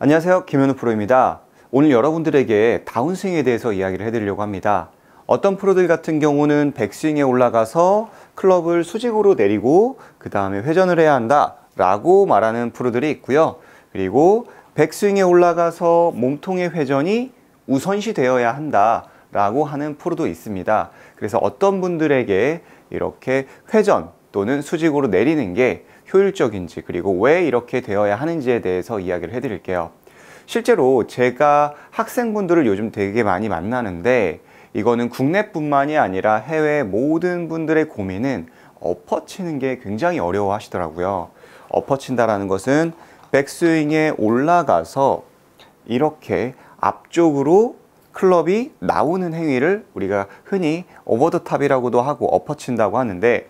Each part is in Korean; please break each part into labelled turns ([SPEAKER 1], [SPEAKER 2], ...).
[SPEAKER 1] 안녕하세요 김현우 프로입니다 오늘 여러분들에게 다운스윙에 대해서 이야기를 해드리려고 합니다 어떤 프로들 같은 경우는 백스윙에 올라가서 클럽을 수직으로 내리고 그 다음에 회전을 해야 한다 라고 말하는 프로들이 있고요 그리고 백스윙에 올라가서 몸통의 회전이 우선시 되어야 한다 라고 하는 프로도 있습니다 그래서 어떤 분들에게 이렇게 회전 또는 수직으로 내리는 게 효율적인지 그리고 왜 이렇게 되어야 하는지에 대해서 이야기를 해드릴게요. 실제로 제가 학생분들을 요즘 되게 많이 만나는데 이거는 국내뿐만이 아니라 해외 모든 분들의 고민은 엎어치는 게 굉장히 어려워 하시더라고요. 엎어친다라는 것은 백스윙에 올라가서 이렇게 앞쪽으로 클럽이 나오는 행위를 우리가 흔히 오버더탑이라고도 하고 엎어친다고 하는데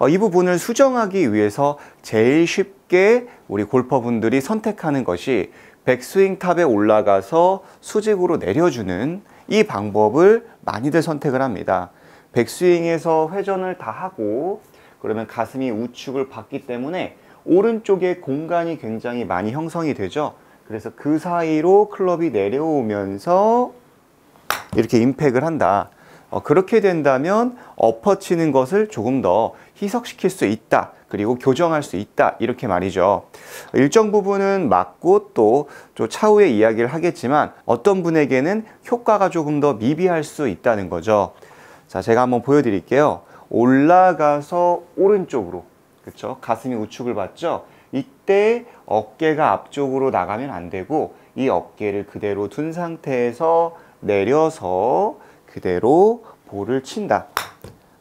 [SPEAKER 1] 어, 이 부분을 수정하기 위해서 제일 쉽게 우리 골퍼분들이 선택하는 것이 백스윙 탑에 올라가서 수직으로 내려주는 이 방법을 많이들 선택을 합니다. 백스윙에서 회전을 다 하고 그러면 가슴이 우측을 받기 때문에 오른쪽에 공간이 굉장히 많이 형성이 되죠. 그래서 그 사이로 클럽이 내려오면서 이렇게 임팩을 한다. 어, 그렇게 된다면 엎어치는 것을 조금 더 희석시킬 수 있다. 그리고 교정할 수 있다. 이렇게 말이죠. 일정 부분은 맞고 또 차후에 이야기를 하겠지만 어떤 분에게는 효과가 조금 더 미비할 수 있다는 거죠. 자, 제가 한번 보여드릴게요. 올라가서 오른쪽으로. 그렇죠? 가슴이 우측을 봤죠 이때 어깨가 앞쪽으로 나가면 안 되고 이 어깨를 그대로 둔 상태에서 내려서 그대로 볼을 친다.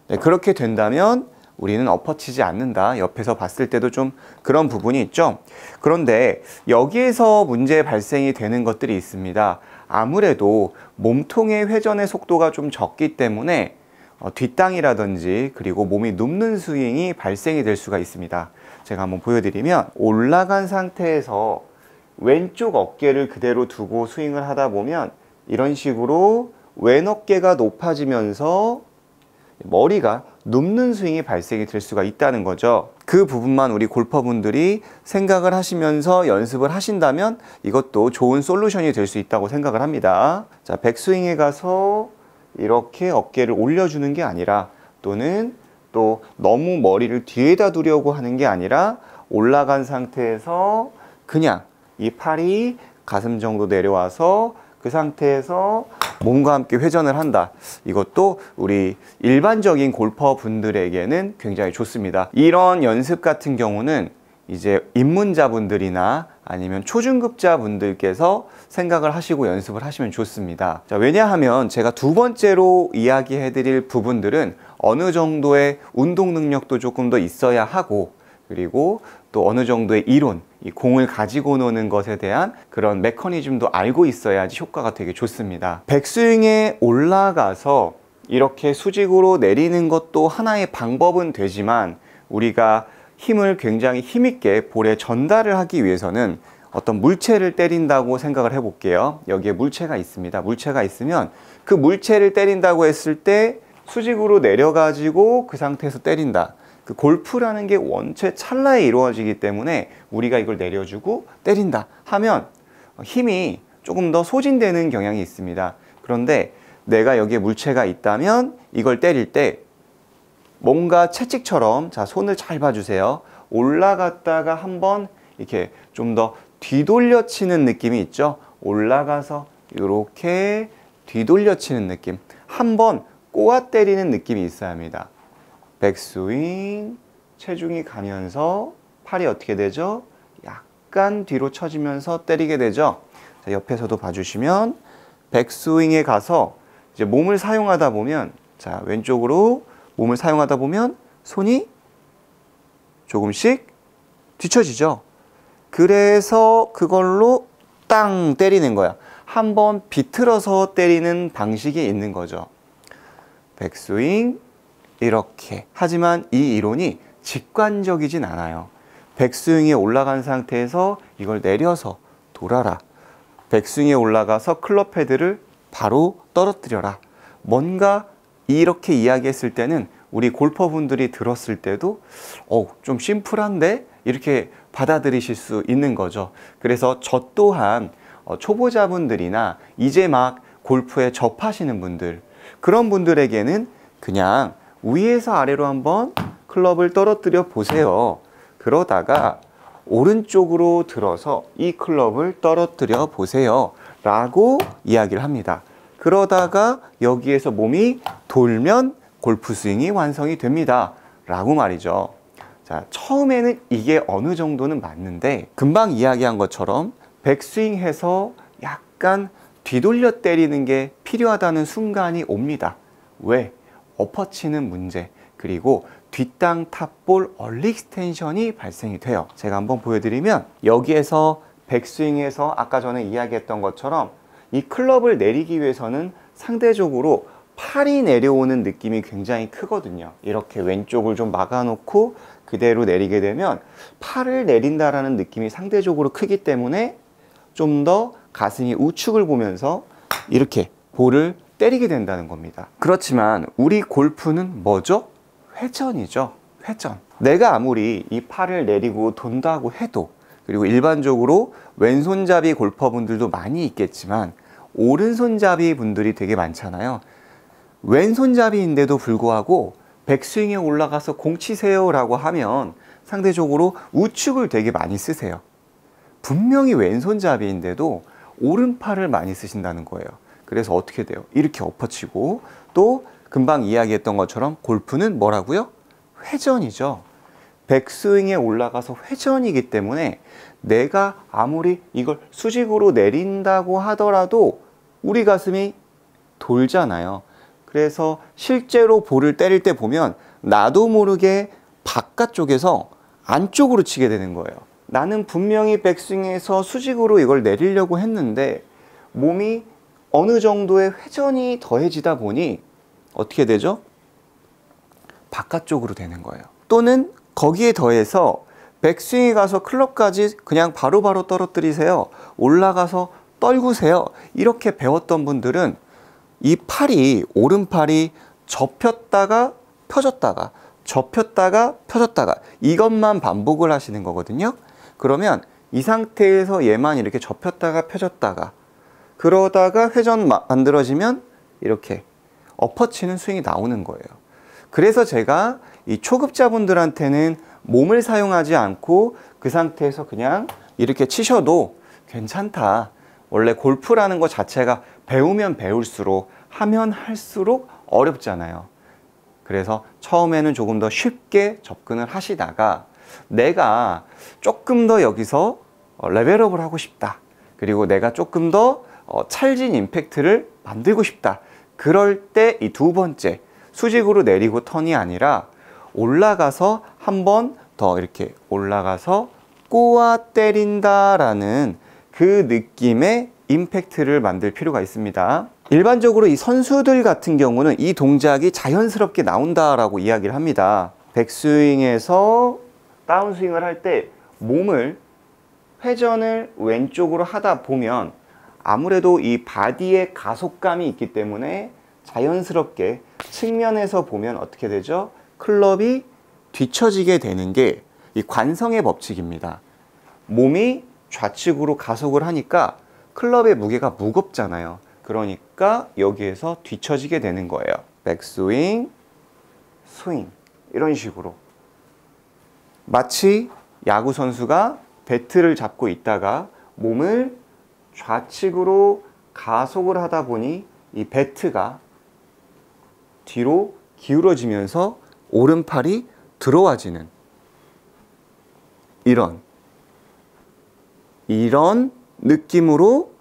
[SPEAKER 1] 네, 그렇게 된다면 우리는 엎어치지 않는다. 옆에서 봤을 때도 좀 그런 부분이 있죠. 그런데 여기에서 문제 발생이 되는 것들이 있습니다. 아무래도 몸통의 회전의 속도가 좀 적기 때문에 어, 뒷땅이라든지 그리고 몸이 눕는 스윙이 발생이 될 수가 있습니다. 제가 한번 보여드리면 올라간 상태에서 왼쪽 어깨를 그대로 두고 스윙을 하다 보면 이런 식으로 왼어깨가 높아지면서 머리가 눕는 스윙이 발생이 될 수가 있다는 거죠. 그 부분만 우리 골퍼분들이 생각을 하시면서 연습을 하신다면 이것도 좋은 솔루션이 될 수 있다고 생각을 합니다. 자, 백스윙에 가서 이렇게 어깨를 올려주는 게 아니라 또는 또 너무 머리를 뒤에다 두려고 하는 게 아니라 올라간 상태에서 그냥 이 팔이 가슴 정도 내려와서 그 상태에서 몸과 함께 회전을 한다. 이것도 우리 일반적인 골퍼분들에게는 굉장히 좋습니다. 이런 연습 같은 경우는 이제 입문자분들이나 아니면 초중급자분들께서 생각을 하시고 연습을 하시면 좋습니다. 자, 왜냐하면 제가 두 번째로 이야기해 드릴 부분들은 어느 정도의 운동 능력도 조금 더 있어야 하고 그리고 또 어느 정도의 이론, 이 공을 가지고 노는 것에 대한 그런 메커니즘도 알고 있어야지 효과가 되게 좋습니다. 백스윙에 올라가서 이렇게 수직으로 내리는 것도 하나의 방법은 되지만 우리가 힘을 굉장히 힘있게 볼에 전달을 하기 위해서는 어떤 물체를 때린다고 생각을 해볼게요. 여기에 물체가 있습니다. 물체가 있으면 그 물체를 때린다고 했을 때 수직으로 내려가지고 그 상태에서 때린다. 그 골프라는 게 원체 찰나에 이루어지기 때문에 우리가 이걸 내려주고 때린다 하면 힘이 조금 더 소진되는 경향이 있습니다. 그런데 내가 여기에 물체가 있다면 이걸 때릴 때 뭔가 채찍처럼 자 손을 잘 봐주세요. 올라갔다가 한번 이렇게 좀 더 뒤돌려 치는 느낌이 있죠. 올라가서 이렇게 뒤돌려 치는 느낌. 한번 꼬아 때리는 느낌이 있어야 합니다. 백스윙 체중이 가면서 팔이 어떻게 되죠? 약간 뒤로 처지면서 때리게 되죠. 자, 옆에서도 봐주시면 백스윙에 가서 이제 몸을 사용하다 보면 자 왼쪽으로 몸을 사용하다 보면 손이 조금씩 뒤쳐지죠. 그래서 그걸로 땅 때리는 거야. 한번 비틀어서 때리는 방식이 있는 거죠. 백스윙, 이렇게. 하지만 이 이론이 직관적이진 않아요. 백스윙에 올라간 상태에서 이걸 내려서 돌아라. 백스윙에 올라가서 클럽 헤드를 바로 떨어뜨려라. 뭔가 이렇게 이야기했을 때는 우리 골퍼분들이 들었을 때도 어좀 심플한데 이렇게 받아들이실 수 있는 거죠. 그래서 저 또한 어, 초보자분들이나 이제 막 골프에 접하시는 분들 그런 분들에게는 그냥 위에서 아래로 한번 클럽을 떨어뜨려 보세요. 그러다가 오른쪽으로 들어서 이 클럽을 떨어뜨려 보세요. 라고 이야기를 합니다. 그러다가 여기에서 몸이 돌면 골프 스윙이 완성이 됩니다. 라고 말이죠. 자, 처음에는 이게 어느 정도는 맞는데 금방 이야기한 것처럼 백스윙해서 약간 뒤돌려 때리는 게 필요하다는 순간이 옵니다. 왜? 엎어치는 문제 그리고 뒷땅 탑볼 얼릭스텐션이 발생이 돼요. 제가 한번 보여드리면 여기에서 백스윙에서 아까 전에 이야기했던 것처럼 이 클럽을 내리기 위해서는 상대적으로 팔이 내려오는 느낌이 굉장히 크거든요. 이렇게 왼쪽을 좀 막아놓고 그대로 내리게 되면 팔을 내린다라는 느낌이 상대적으로 크기 때문에 좀 더 가슴이 우측을 보면서 이렇게 볼을 때리게 된다는 겁니다. 그렇지만 우리 골프는 뭐죠? 회전이죠. 회전. 내가 아무리 이 팔을 내리고 돈다고 해도 그리고 일반적으로 왼손잡이 골퍼분들도 많이 있겠지만 오른손잡이 분들이 되게 많잖아요. 왼손잡이인데도 불구하고 백스윙에 올라가서 공 치세요 라고 하면 상대적으로 우측을 되게 많이 쓰세요. 분명히 왼손잡이인데도 오른팔을 많이 쓰신다는 거예요. 그래서 어떻게 돼요? 이렇게 엎어치고 또 금방 이야기했던 것처럼 골프는 뭐라고요? 회전이죠. 백스윙에 올라가서 회전이기 때문에 내가 아무리 이걸 수직으로 내린다고 하더라도 우리 가슴이 돌잖아요. 그래서 실제로 볼을 때릴 때 보면 나도 모르게 바깥쪽에서 안쪽으로 치게 되는 거예요. 나는 분명히 백스윙에서 수직으로 이걸 내리려고 했는데 몸이 어느 정도의 회전이 더해지다 보니 어떻게 되죠? 바깥쪽으로 되는 거예요. 또는 거기에 더해서 백스윙에 가서 클럽까지 그냥 바로바로 바로 떨어뜨리세요. 올라가서 떨구세요. 이렇게 배웠던 분들은 이 팔이, 오른팔이 접혔다가 펴졌다가 접혔다가 펴졌다가 이것만 반복을 하시는 거거든요. 그러면 이 상태에서 얘만 이렇게 접혔다가 펴졌다가 그러다가 회전 만들어지면 이렇게 엎어치는 스윙이 나오는 거예요. 그래서 제가 이 초급자분들한테는 몸을 사용하지 않고 그 상태에서 그냥 이렇게 치셔도 괜찮다. 원래 골프라는 것 자체가 배우면 배울수록 하면 할수록 어렵잖아요. 그래서 처음에는 조금 더 쉽게 접근을 하시다가 내가 조금 더 여기서 어, 레벨업을 하고 싶다. 그리고 내가 조금 더 어, 찰진 임팩트를 만들고 싶다. 그럴 때 이 두 번째 수직으로 내리고 턴이 아니라 올라가서 한 번 더 이렇게 올라가서 꼬아 때린다라는 그 느낌의 임팩트를 만들 필요가 있습니다. 일반적으로 이 선수들 같은 경우는 이 동작이 자연스럽게 나온다라고 이야기를 합니다. 백스윙에서 다운스윙을 할 때 몸을 회전을 왼쪽으로 하다 보면 아무래도 이 바디의 가속감이 있기 때문에 자연스럽게 측면에서 보면 어떻게 되죠? 클럽이 뒤처지게 되는 게 이 관성의 법칙입니다. 몸이 좌측으로 가속을 하니까 클럽의 무게가 무겁잖아요. 그러니까 여기에서 뒤처지게 되는 거예요. 백스윙, 스윙 이런 식으로 마치 야구 선수가 배트를 잡고 있다가 몸을 좌측으로 가속을 하다 보니 이 배트가 뒤로 기울어지면서 오른팔이 들어와지는 이런 이런 느낌으로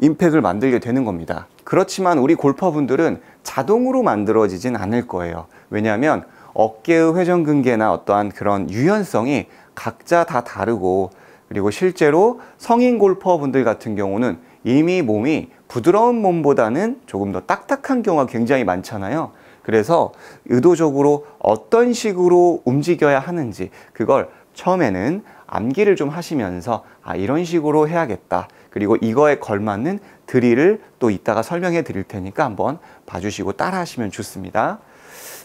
[SPEAKER 1] 임팩을 만들게 되는 겁니다. 그렇지만 우리 골퍼분들은 자동으로 만들어지진 않을 거예요. 왜냐하면 어깨의 회전근개나 어떠한 그런 유연성이 각자 다 다르고 그리고 실제로 성인 골퍼분들 같은 경우는 이미 몸이 부드러운 몸보다는 조금 더 딱딱한 경우가 굉장히 많잖아요. 그래서 의도적으로 어떤 식으로 움직여야 하는지 그걸 처음에는 암기를 좀 하시면서 아 이런 식으로 해야겠다. 그리고 이거에 걸맞는 드릴을 또 이따가 설명해 드릴 테니까 한번 봐주시고 따라 하시면 좋습니다.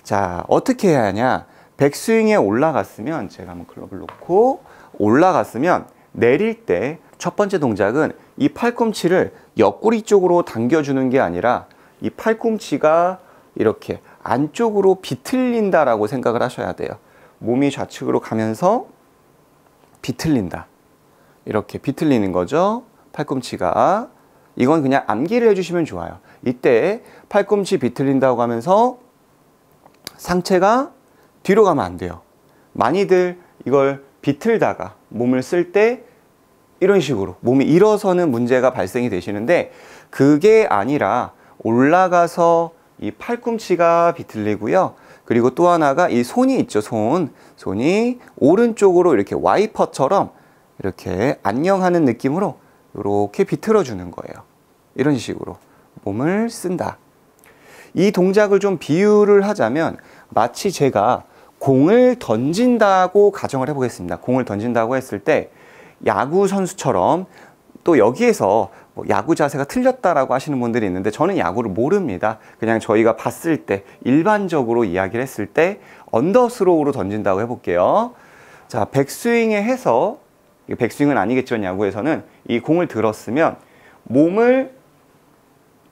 [SPEAKER 1] 자 어떻게 해야 하냐 백스윙에 올라갔으면 제가 한번 클럽을 놓고 올라갔으면 내릴 때 첫 번째 동작은 이 팔꿈치를 옆구리 쪽으로 당겨주는 게 아니라 이 팔꿈치가 이렇게 안쪽으로 비틀린다라고 생각을 하셔야 돼요. 몸이 좌측으로 가면서 비틀린다. 이렇게 비틀리는 거죠. 팔꿈치가. 이건 그냥 암기를 해주시면 좋아요. 이때 팔꿈치 비틀린다고 하면서 상체가 뒤로 가면 안 돼요. 많이들 이걸 비틀다가 몸을 쓸 때 이런 식으로 몸이 일어서는 문제가 발생이 되시는데 그게 아니라 올라가서 이 팔꿈치가 비틀리고요. 그리고 또 하나가 이 손이 있죠, 손. 손이 오른쪽으로 이렇게 와이퍼처럼 이렇게 안녕하는 느낌으로 이렇게 비틀어 주는 거예요. 이런 식으로 몸을 쓴다. 이 동작을 좀 비유를 하자면 마치 제가 공을 던진다고 가정을 해보겠습니다. 공을 던진다고 했을 때 야구 선수처럼 또 여기에서 뭐 야구 자세가 틀렸다라고 하시는 분들이 있는데 저는 야구를 모릅니다. 그냥 저희가 봤을 때 일반적으로 이야기를 했을 때 언더스로우로 던진다고 해볼게요. 자, 백스윙에 해서 백스윙은 아니겠지만 야구에서는 이 공을 들었으면 몸을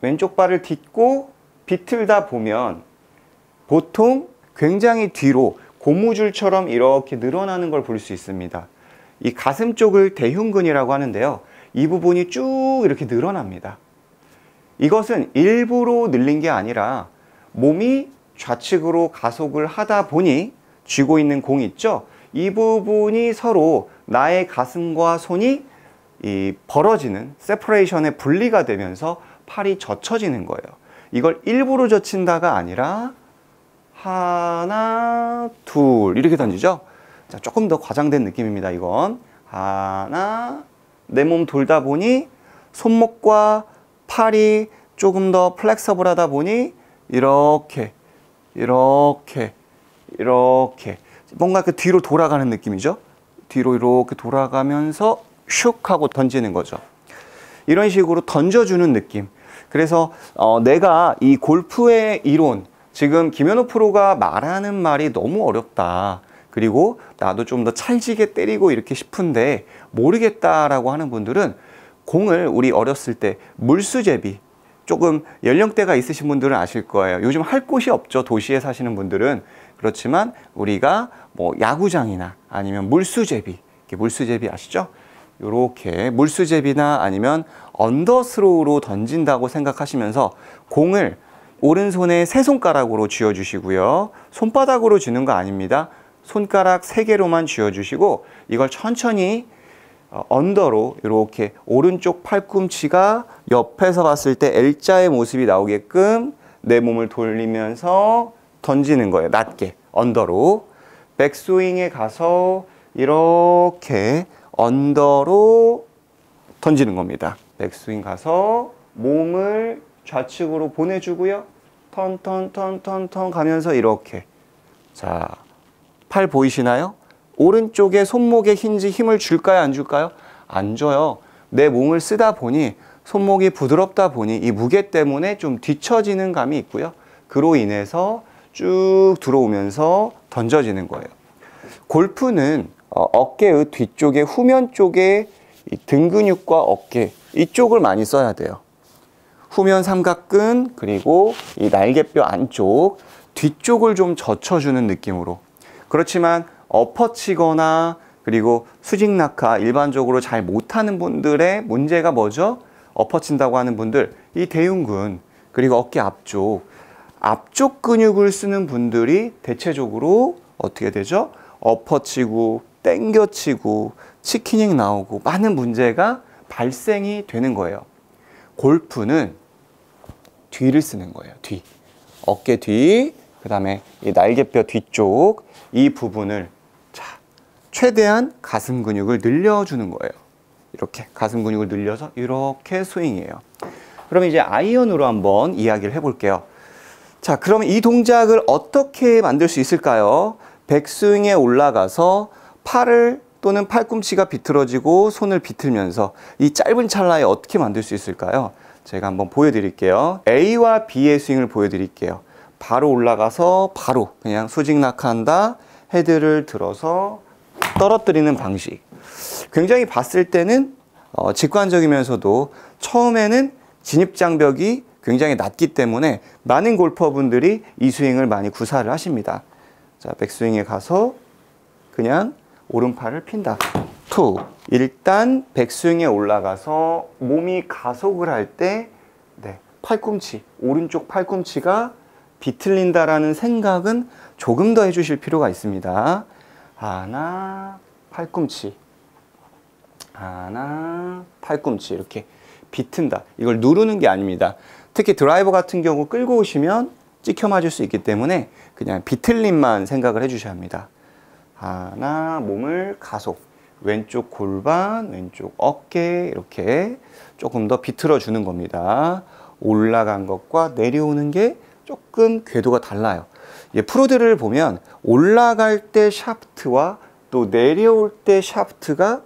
[SPEAKER 1] 왼쪽 발을 딛고 비틀다 보면 보통 굉장히 뒤로 고무줄처럼 이렇게 늘어나는 걸 볼 수 있습니다. 이 가슴 쪽을 대흉근이라고 하는데요. 이 부분이 쭉 이렇게 늘어납니다. 이것은 일부러 늘린 게 아니라 몸이 좌측으로 가속을 하다 보니 쥐고 있는 공 있죠? 이 부분이 서로 나의 가슴과 손이 이 벌어지는 세퍼레이션의 분리가 되면서 팔이 젖혀지는 거예요. 이걸 일부러 젖힌다가 아니라 하나, 둘 이렇게 던지죠. 자, 조금 더 과장된 느낌입니다. 이건 하나, 내 몸 돌다 보니 손목과 팔이 조금 더 플렉서블하다 보니 이렇게, 이렇게, 이렇게 뭔가 그 뒤로 돌아가는 느낌이죠. 뒤로 이렇게 돌아가면서 슉 하고 던지는 거죠. 이런 식으로 던져주는 느낌. 그래서 어, 내가 이 골프의 이론, 지금 김현우 프로가 말하는 말이 너무 어렵다. 그리고 나도 좀 더 찰지게 때리고 이렇게 싶은데 모르겠다라고 하는 분들은 공을 우리 어렸을 때 물수제비 조금 연령대가 있으신 분들은 아실 거예요. 요즘 할 곳이 없죠. 도시에 사시는 분들은. 그렇지만 우리가 뭐 야구장이나 아니면 물수제비, 물수제비 아시죠? 요렇게 물수제비나 아니면 언더스로우로 던진다고 생각하시면서 공을 오른손에 세 손가락으로 쥐어주시고요. 손바닥으로 쥐는 거 아닙니다. 손가락 세 개로만 쥐어주시고 이걸 천천히 어, 언더로 이렇게 오른쪽 팔꿈치가 옆에서 봤을 때 L자의 모습이 나오게끔 내 몸을 돌리면서 던지는 거예요. 낮게 언더로 백스윙에 가서 이렇게 언더로 던지는 겁니다. 백스윙 가서 몸을 좌측으로 보내주고요. 턴 턴턴턴턴 가면서 이렇게 자, 팔 보이시나요? 오른쪽에 손목에 힌지 힘을 줄까요? 안 줄까요? 안 줘요. 내 몸을 쓰다 보니 손목이 부드럽다 보니 이 무게 때문에 좀 뒤처지는 감이 있고요. 그로 인해서 쭉 들어오면서 던져지는 거예요. 골프는 어, 어깨의 뒤쪽에 후면 쪽에 등 근육과 어깨 이쪽을 많이 써야 돼요. 후면 삼각근 그리고 이 날개뼈 안쪽 뒤쪽을 좀 젖혀주는 느낌으로 그렇지만 엎어치거나 그리고 수직 낙하 일반적으로 잘 못하는 분들의 문제가 뭐죠? 엎어친다고 하는 분들 이 대흉근 그리고 어깨 앞쪽 앞쪽 근육을 쓰는 분들이 대체적으로 어떻게 되죠? 엎어치고 땡겨치고 치키닝 나오고 많은 문제가 발생이 되는 거예요. 골프는 뒤를 쓰는 거예요. 뒤. 어깨 뒤, 그 다음에 이 날개뼈 뒤쪽 이 부분을 자, 최대한 가슴 근육을 늘려주는 거예요. 이렇게 가슴 근육을 늘려서 이렇게 스윙이에요. 그럼 이제 아이언으로 한번 이야기를 해볼게요. 자, 그럼 이 동작을 어떻게 만들 수 있을까요? 백스윙에 올라가서 팔을 또는 팔꿈치가 비틀어지고 손을 비틀면서 이 짧은 찰나에 어떻게 만들 수 있을까요? 제가 한번 보여드릴게요. A와 B의 스윙을 보여드릴게요. 바로 올라가서 바로 그냥 수직낙하한다. 헤드를 들어서 떨어뜨리는 방식. 굉장히 봤을 때는 어, 직관적이면서도 처음에는 진입장벽이 굉장히 낮기 때문에 많은 골퍼분들이 이 스윙을 많이 구사를 하십니다. 자, 백스윙에 가서 그냥 오른팔을 핀다. 투. 일단 백스윙에 올라가서 몸이 가속을 할때 네, 팔꿈치, 오른쪽 팔꿈치가 비틀린다라는 생각은 조금 더 해주실 필요가 있습니다. 하나, 팔꿈치. 하나, 팔꿈치. 이렇게 비튼다. 이걸 누르는 게 아닙니다. 특히 드라이버 같은 경우 끌고 오시면 찍혀 맞을 수 있기 때문에 그냥 비틀림만 생각을 해주셔야 합니다. 하나 몸을 가속 왼쪽 골반 왼쪽 어깨 이렇게 조금 더 비틀어 주는 겁니다 올라간 것과 내려오는 게 조금 궤도가 달라요 예, 프로들을 보면 올라갈 때 샤프트와 또 내려올 때 샤프트가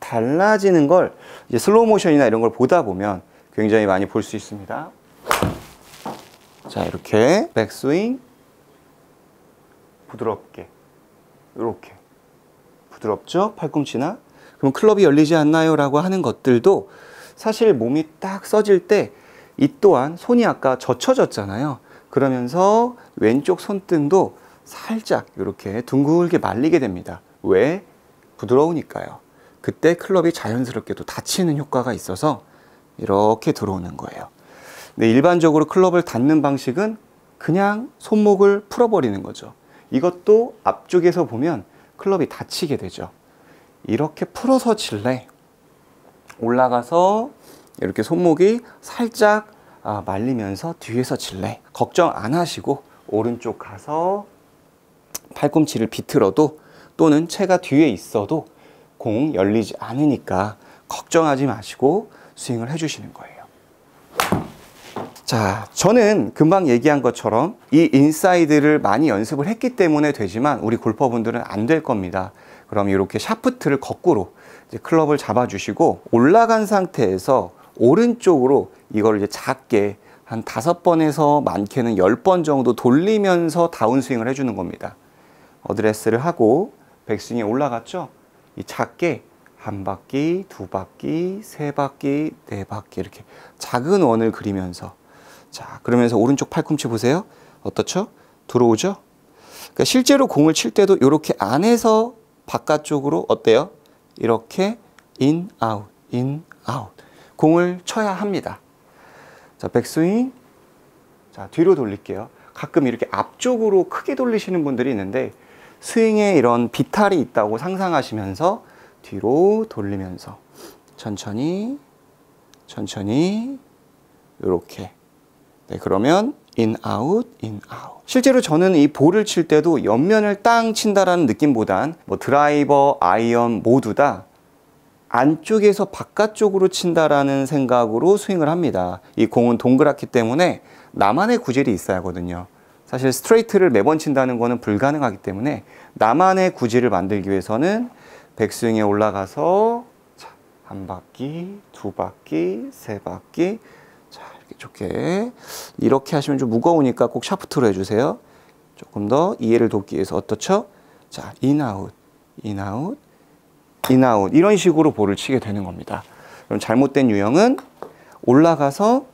[SPEAKER 1] 달라지는 걸 이제 슬로우 모션이나 이런 걸 보다 보면 굉장히 많이 볼 수 있습니다 자 이렇게 백스윙 부드럽게 이렇게 부드럽죠? 팔꿈치나 그럼 클럽이 열리지 않나요? 라고 하는 것들도 사실 몸이 딱 써질 때 이 또한 손이 아까 젖혀졌잖아요. 그러면서 왼쪽 손등도 살짝 이렇게 둥글게 말리게 됩니다. 왜? 부드러우니까요. 그때 클럽이 자연스럽게도 닫히는 효과가 있어서 이렇게 들어오는 거예요. 근데 일반적으로 클럽을 닫는 방식은 그냥 손목을 풀어버리는 거죠. 이것도 앞쪽에서 보면 클럽이 닫히게 되죠. 이렇게 풀어서 칠래. 올라가서 이렇게 손목이 살짝 아, 말리면서 뒤에서 칠래. 걱정 안 하시고 오른쪽 가서 팔꿈치를 비틀어도 또는 채가 뒤에 있어도 공 열리지 않으니까 걱정하지 마시고 스윙을 해주시는 거예요. 자, 저는 금방 얘기한 것처럼 이 인사이드를 많이 연습을 했기 때문에 되지만 우리 골퍼분들은 안 될 겁니다. 그럼 이렇게 샤프트를 거꾸로 클럽을 잡아주시고 올라간 상태에서 오른쪽으로 이걸 이제 작게 한 다섯 번에서 많게는 열 번 정도 돌리면서 다운스윙을 해주는 겁니다. 어드레스를 하고 백스윙에 올라갔죠? 이 작게 한 바퀴, 두 바퀴, 세 바퀴, 네 바퀴 이렇게 작은 원을 그리면서 자, 그러면서 오른쪽 팔꿈치 보세요. 어떻죠? 들어오죠? 그러니까 실제로 공을 칠 때도 이렇게 안에서 바깥쪽으로 어때요? 이렇게 인, 아웃, 인, 아웃. 공을 쳐야 합니다. 자, 백스윙. 자, 뒤로 돌릴게요. 가끔 이렇게 앞쪽으로 크게 돌리시는 분들이 있는데 스윙에 이런 비탈이 있다고 상상하시면서 뒤로 돌리면서 천천히 천천히 이렇게 네, 그러면 in out in out. 실제로 저는 이 볼을 칠 때도 옆면을 땅 친다라는 느낌보단 뭐 드라이버, 아이언 모두 다 안쪽에서 바깥쪽으로 친다라는 생각으로 스윙을 합니다. 이 공은 동그랗기 때문에 나만의 구질이 있어야 하거든요. 사실 스트레이트를 매번 친다는 것은 불가능하기 때문에 나만의 구질을 만들기 위해서는 백스윙에 올라가서 한 바퀴, 두 바퀴, 세 바퀴, 좋게 이렇게 하시면 좀 무거우니까 꼭 샤프트로 해주세요. 조금 더 이해를 돕기 위해서 어떻죠? 자, 인아웃, 인아웃, 인아웃 이런 식으로 볼을 치게 되는 겁니다. 그럼 잘못된 유형은 올라가서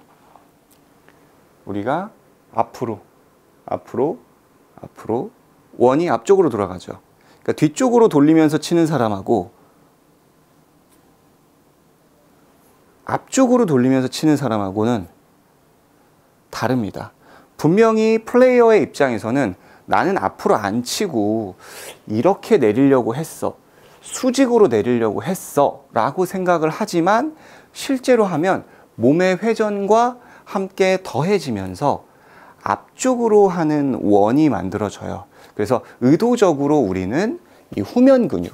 [SPEAKER 1] 우리가 앞으로, 앞으로, 앞으로 원이 앞쪽으로 돌아가죠. 그러니까 뒤쪽으로 돌리면서 치는 사람하고 앞쪽으로 돌리면서 치는 사람하고는 다릅니다. 분명히 플레이어의 입장에서는 나는 앞으로 안 치고 이렇게 내리려고 했어. 수직으로 내리려고 했어. 라고 생각을 하지만 실제로 하면 몸의 회전과 함께 더해지면서 앞쪽으로 하는 원이 만들어져요. 그래서 의도적으로 우리는 이 후면 근육,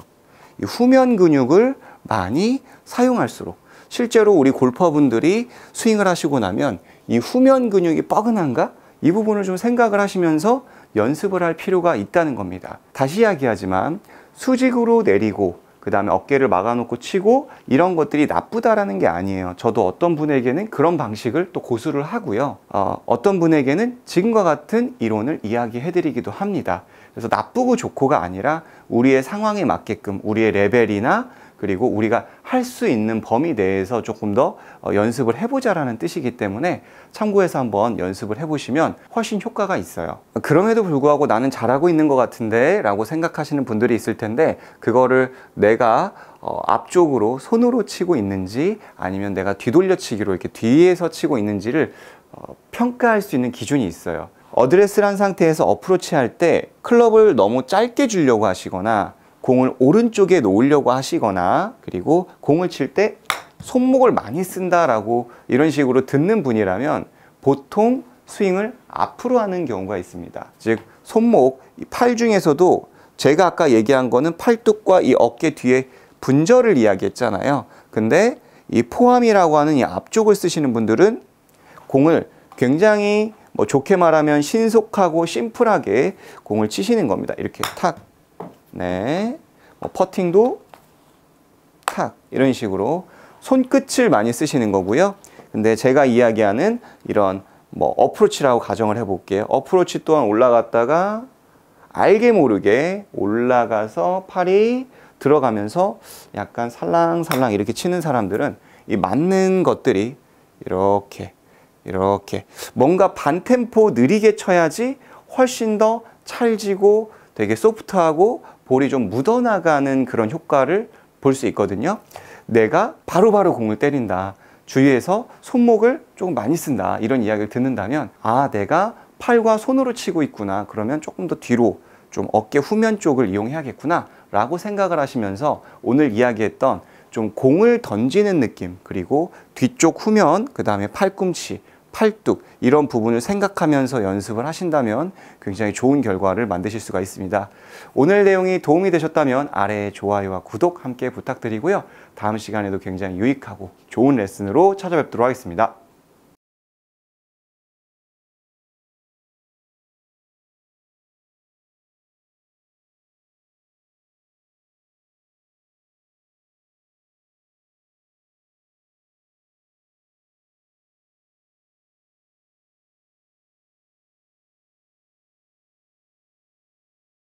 [SPEAKER 1] 이 후면 근육을 많이 사용할수록 실제로 우리 골퍼분들이 스윙을 하시고 나면 이 후면 근육이 뻐근한가? 이 부분을 좀 생각을 하시면서 연습을 할 필요가 있다는 겁니다. 다시 이야기하지만 수직으로 내리고 그 다음에 어깨를 막아놓고 치고 이런 것들이 나쁘다라는 게 아니에요. 저도 어떤 분에게는 그런 방식을 또 고수를 하고요. 어, 떤 분에게는 지금과 같은 이론을 이야기해드리기도 합니다. 그래서 나쁘고 좋고가 아니라 우리의 상황에 맞게끔 우리의 레벨이나 그리고 우리가 할 수 있는 범위 내에서 조금 더 어, 연습을 해보자라는 뜻이기 때문에 참고해서 한번 연습을 해보시면 훨씬 효과가 있어요. 그럼에도 불구하고 나는 잘하고 있는 것 같은데 라고 생각하시는 분들이 있을 텐데 그거를 내가 어, 앞쪽으로 손으로 치고 있는지 아니면 내가 뒤돌려치기로 이렇게 뒤에서 치고 있는지를 어, 평가할 수 있는 기준이 있어요. 어드레스를 한 상태에서 어프로치 할 때 클럽을 너무 짧게 주려고 하시거나 공을 오른쪽에 놓으려고 하시거나 그리고 공을 칠 때 손목을 많이 쓴다라고 이런 식으로 듣는 분이라면 보통 스윙을 앞으로 하는 경우가 있습니다. 즉 손목, 팔 중에서도 제가 아까 얘기한 거는 팔뚝과 이 어깨 뒤에 분절을 이야기했잖아요. 근데 이 포함이라고 하는 이 앞쪽을 쓰시는 분들은 공을 굉장히 뭐 좋게 말하면 신속하고 심플하게 공을 치시는 겁니다. 이렇게 탁 네. 뭐 퍼팅도 탁 이런 식으로 손끝을 많이 쓰시는 거고요. 근데 제가 이야기하는 이런 뭐 어프로치라고 가정을 해볼게요. 어프로치 또한 올라갔다가 알게 모르게 올라가서 팔이 들어가면서 약간 살랑살랑 이렇게 치는 사람들은 이 맞는 것들이 이렇게 이렇게 뭔가 반템포 느리게 쳐야지 훨씬 더 찰지고 되게 소프트하고 볼이 좀 묻어나가는 그런 효과를 볼 수 있거든요. 내가 바로바로 바로 공을 때린다. 주위에서 손목을 조금 많이 쓴다. 이런 이야기를 듣는다면 아 내가 팔과 손으로 치고 있구나. 그러면 조금 더 뒤로 좀 어깨 후면 쪽을 이용해야겠구나 라고 생각을 하시면서 오늘 이야기했던 좀 공을 던지는 느낌 그리고 뒤쪽 후면 그 다음에 팔꿈치 팔뚝 이런 부분을 생각하면서 연습을 하신다면 굉장히 좋은 결과를 만드실 수가 있습니다. 오늘 내용이 도움이 되셨다면 아래 좋아요와 구독 함께 부탁드리고요. 다음 시간에도 굉장히 유익하고 좋은 레슨으로 찾아뵙도록 하겠습니다.